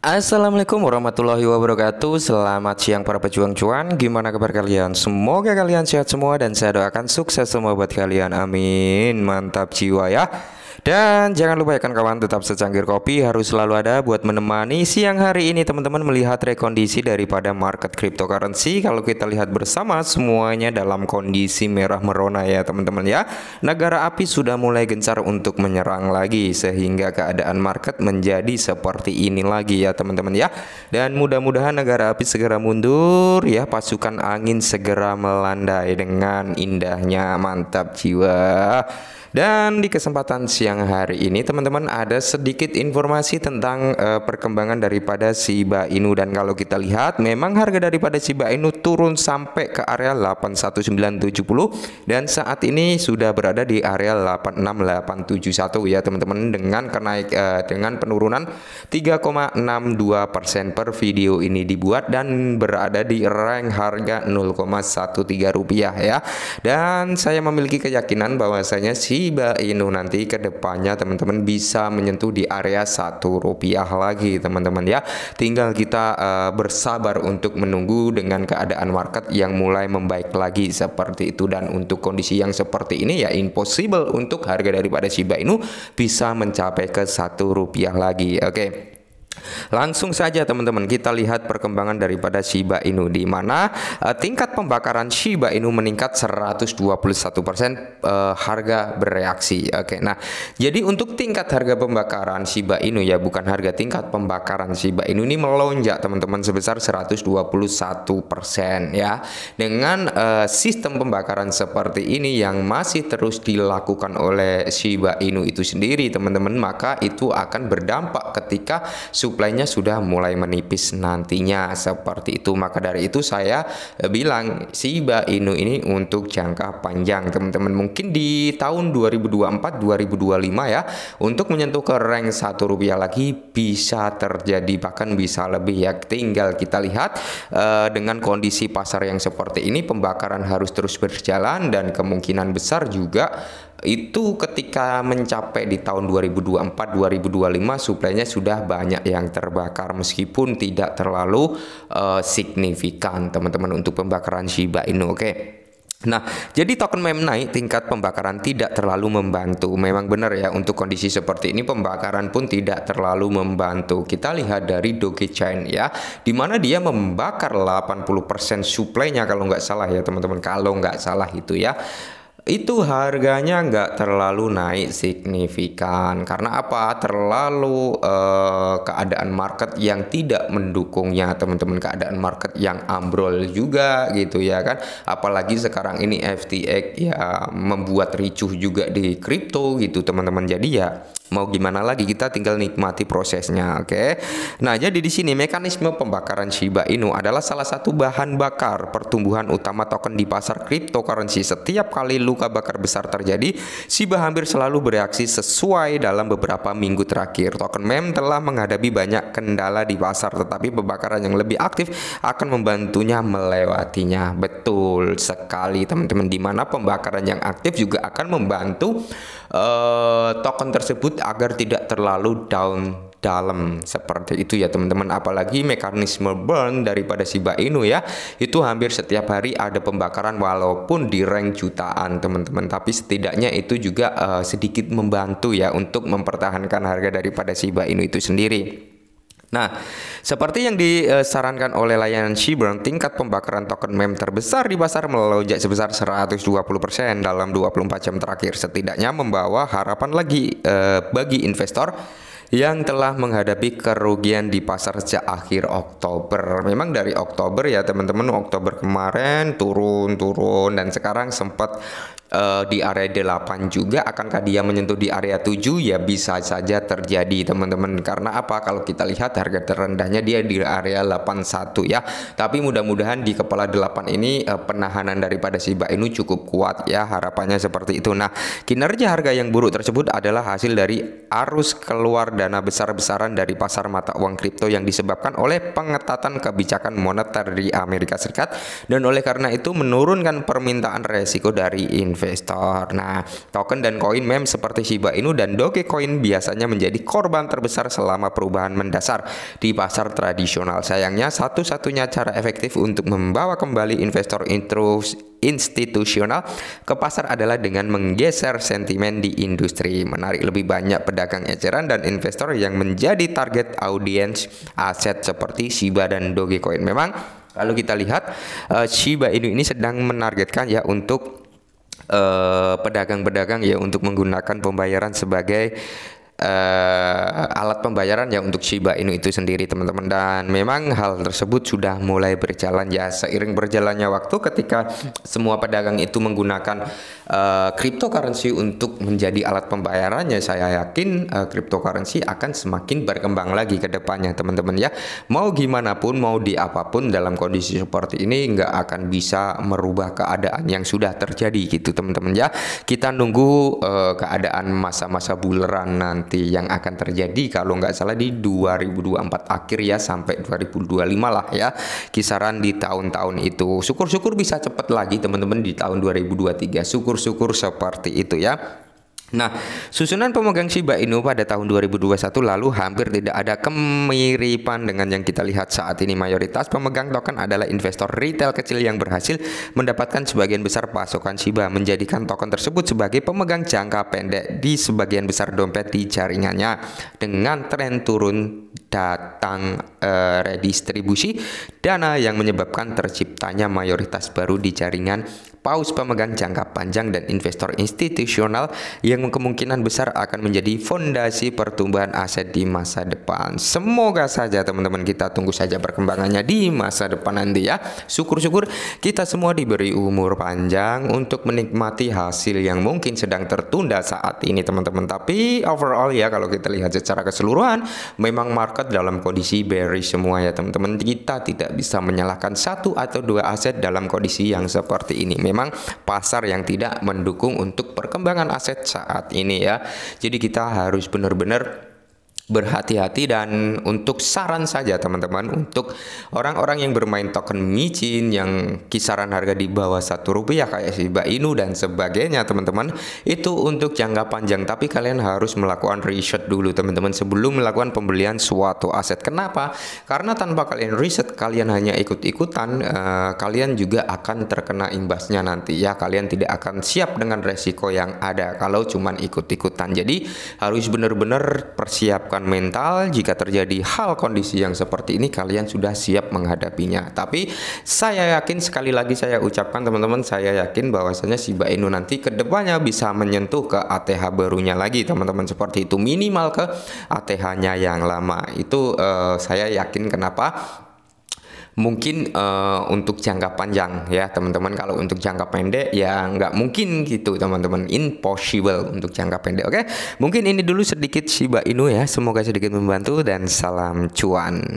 Assalamualaikum warahmatullahi wabarakatuh Selamat siang para pejuang cuan Gimana kabar kalian? Semoga kalian sehat semua Dan saya doakan sukses semua buat kalian Amin Mantap jiwa ya dan jangan lupa ya kan kawan tetap secangkir kopi harus selalu ada buat menemani siang hari ini teman-teman melihat rekondisi daripada market cryptocurrency kalau kita lihat bersama semuanya dalam kondisi merah merona ya teman-teman ya. Negara api sudah mulai gencar untuk menyerang lagi sehingga keadaan market menjadi seperti ini lagi ya teman-teman ya. Dan mudah-mudahan negara api segera mundur ya pasukan angin segera melandai dengan indahnya mantap jiwa. Dan di kesempatan siang hari ini teman-teman ada sedikit informasi tentang uh, perkembangan daripada Shiba Inu dan kalau kita lihat memang harga daripada Shiba Inu turun sampai ke area 81970 dan saat ini sudah berada di area 86871 ya teman-teman dengan kenaik uh, dengan penurunan 3,62% per video ini dibuat dan berada di rank harga 0,13 rupiah ya. Dan saya memiliki keyakinan bahwasanya si dibainu nanti ke depannya teman-teman bisa menyentuh di area satu rupiah lagi teman-teman ya tinggal kita uh, bersabar untuk menunggu dengan keadaan market yang mulai membaik lagi seperti itu dan untuk kondisi yang seperti ini ya impossible untuk harga daripada Shiba Inu bisa mencapai ke satu rupiah lagi oke okay. Langsung saja teman-teman kita lihat perkembangan daripada Shiba Inu di mana uh, tingkat pembakaran Shiba Inu meningkat 121% uh, eh, harga bereaksi. Oke. Okay, nah, jadi untuk tingkat harga pembakaran Shiba Inu ya bukan harga tingkat pembakaran Shiba Inu ini melonjak teman-teman sebesar 121% ya. Dengan uh, sistem pembakaran seperti ini yang masih terus dilakukan oleh Shiba Inu itu sendiri teman-teman, maka itu akan berdampak ketika suplainya sudah mulai menipis nantinya seperti itu maka dari itu saya eh, bilang Shiba Inu ini untuk jangka panjang teman-teman mungkin di tahun 2024 2025 ya untuk menyentuh ke rank satu rupiah lagi bisa terjadi bahkan bisa lebih ya tinggal kita lihat uh, dengan kondisi pasar yang seperti ini pembakaran harus terus berjalan dan kemungkinan besar juga itu ketika mencapai di tahun 2024 2025 suplainya sudah banyak yang terbakar meskipun tidak terlalu uh, signifikan teman-teman untuk pembakaran Shiba Inu oke okay? Nah, jadi token meme naik tingkat pembakaran tidak terlalu membantu. Memang benar ya untuk kondisi seperti ini pembakaran pun tidak terlalu membantu. Kita lihat dari Dogecoin ya, di mana dia membakar 80% suplainya kalau nggak salah ya teman-teman. Kalau nggak salah itu ya itu harganya nggak terlalu naik signifikan karena apa terlalu uh, keadaan market yang tidak mendukungnya teman-teman keadaan market yang ambrol juga gitu ya kan apalagi sekarang ini FTX ya membuat ricuh juga di crypto gitu teman-teman jadi ya mau gimana lagi kita tinggal nikmati prosesnya oke okay? nah jadi di sini mekanisme pembakaran Shiba Inu adalah salah satu bahan bakar pertumbuhan utama token di pasar cryptocurrency setiap kali luka bakar besar terjadi Shiba hampir selalu bereaksi sesuai dalam beberapa minggu terakhir token mem telah menghadapi banyak kendala di pasar tetapi pembakaran yang lebih aktif akan membantunya melewatinya betul sekali teman-teman dimana pembakaran yang aktif juga akan membantu uh, token tersebut agar tidak terlalu down dalam seperti itu ya teman-teman apalagi mekanisme burn daripada Shiba Inu ya itu hampir setiap hari ada pembakaran walaupun di rank jutaan teman-teman tapi setidaknya itu juga uh, sedikit membantu ya untuk mempertahankan harga daripada Shiba Inu itu sendiri Nah, seperti yang disarankan oleh layanan Shiburn, tingkat pembakaran token meme terbesar di pasar melonjak sebesar 120% dalam 24 jam terakhir, setidaknya membawa harapan lagi eh, bagi investor yang telah menghadapi kerugian di pasar sejak akhir Oktober. Memang dari Oktober ya teman-teman, Oktober kemarin turun-turun dan sekarang sempat uh, di area 8 juga akankah dia menyentuh di area 7 ya bisa saja terjadi teman-teman karena apa kalau kita lihat harga terendahnya dia di area 81 ya tapi mudah-mudahan di kepala 8 ini uh, penahanan daripada Shiba Inu cukup kuat ya harapannya seperti itu nah kinerja harga yang buruk tersebut adalah hasil dari arus keluar dana besar-besaran dari pasar mata uang kripto yang disebabkan oleh pengetatan kebijakan moneter di Amerika Serikat dan oleh karena itu menurunkan permintaan resiko dari investasi investor. Nah, token dan koin meme seperti Shiba Inu dan Dogecoin biasanya menjadi korban terbesar selama perubahan mendasar di pasar tradisional. Sayangnya, satu-satunya cara efektif untuk membawa kembali investor intrus institusional ke pasar adalah dengan menggeser sentimen di industri, menarik lebih banyak pedagang eceran dan investor yang menjadi target audiens aset seperti Shiba dan Dogecoin. Memang kalau kita lihat eh, Shiba Inu ini sedang menargetkan ya untuk Eh, pedagang-pedagang ya untuk menggunakan pembayaran sebagai uh, alat pembayaran ya untuk Shiba Inu itu sendiri teman-teman dan memang hal tersebut sudah mulai berjalan ya seiring berjalannya waktu ketika semua pedagang itu menggunakan uh, cryptocurrency untuk menjadi alat pembayarannya, saya yakin uh, cryptocurrency akan semakin berkembang lagi ke depannya, teman-teman ya. Mau gimana pun, mau di apapun dalam kondisi seperti ini nggak akan bisa merubah keadaan yang sudah terjadi gitu, teman-teman ya. Kita nunggu uh, keadaan masa-masa buleran nanti yang akan terjadi kalau nggak salah di 2024 akhir ya sampai 2025 lah ya. Kisaran di tahun-tahun itu. Syukur-syukur bisa cepat lagi teman-teman di tahun 2023. Syukur bersyukur seperti itu ya. Nah, susunan pemegang Shiba Inu pada tahun 2021 lalu hampir tidak ada kemiripan dengan yang kita lihat saat ini. Mayoritas pemegang token adalah investor retail kecil yang berhasil mendapatkan sebagian besar pasokan Shiba, menjadikan token tersebut sebagai pemegang jangka pendek di sebagian besar dompet di jaringannya. Dengan tren turun datang eh, redistribusi dana yang menyebabkan terciptanya mayoritas baru di jaringan paus pemegang jangka panjang dan investor institusional yang kemungkinan besar akan menjadi fondasi pertumbuhan aset di masa depan. Semoga saja teman-teman kita tunggu saja perkembangannya di masa depan nanti ya. Syukur-syukur kita semua diberi umur panjang untuk menikmati hasil yang mungkin sedang tertunda saat ini teman-teman. Tapi overall ya kalau kita lihat secara keseluruhan memang market dalam kondisi bearish semua ya teman-teman. Kita tidak bisa menyalahkan satu atau dua aset dalam kondisi yang seperti ini memang pasar yang tidak mendukung untuk perkembangan aset saat ini ya. Jadi kita harus benar-benar berhati-hati dan untuk saran saja teman-teman untuk orang-orang yang bermain token micin yang kisaran harga di bawah satu rupiah kayak si Inu dan sebagainya teman-teman itu untuk jangka panjang tapi kalian harus melakukan riset dulu teman-teman sebelum melakukan pembelian suatu aset kenapa karena tanpa kalian riset kalian hanya ikut-ikutan eh, kalian juga akan terkena imbasnya nanti ya kalian tidak akan siap dengan resiko yang ada kalau cuman ikut-ikutan jadi harus benar-benar persiapkan kesiapan mental jika terjadi hal kondisi yang seperti ini kalian sudah siap menghadapinya. Tapi saya yakin sekali lagi saya ucapkan teman-teman saya yakin bahwasanya si Inu nanti kedepannya bisa menyentuh ke ATH barunya lagi teman-teman seperti itu minimal ke ATH-nya yang lama. Itu uh, saya yakin kenapa mungkin uh, untuk jangka panjang ya teman-teman kalau untuk jangka pendek ya nggak mungkin gitu teman-teman impossible untuk jangka pendek oke okay? mungkin ini dulu sedikit Shiba Inu ya semoga sedikit membantu dan salam cuan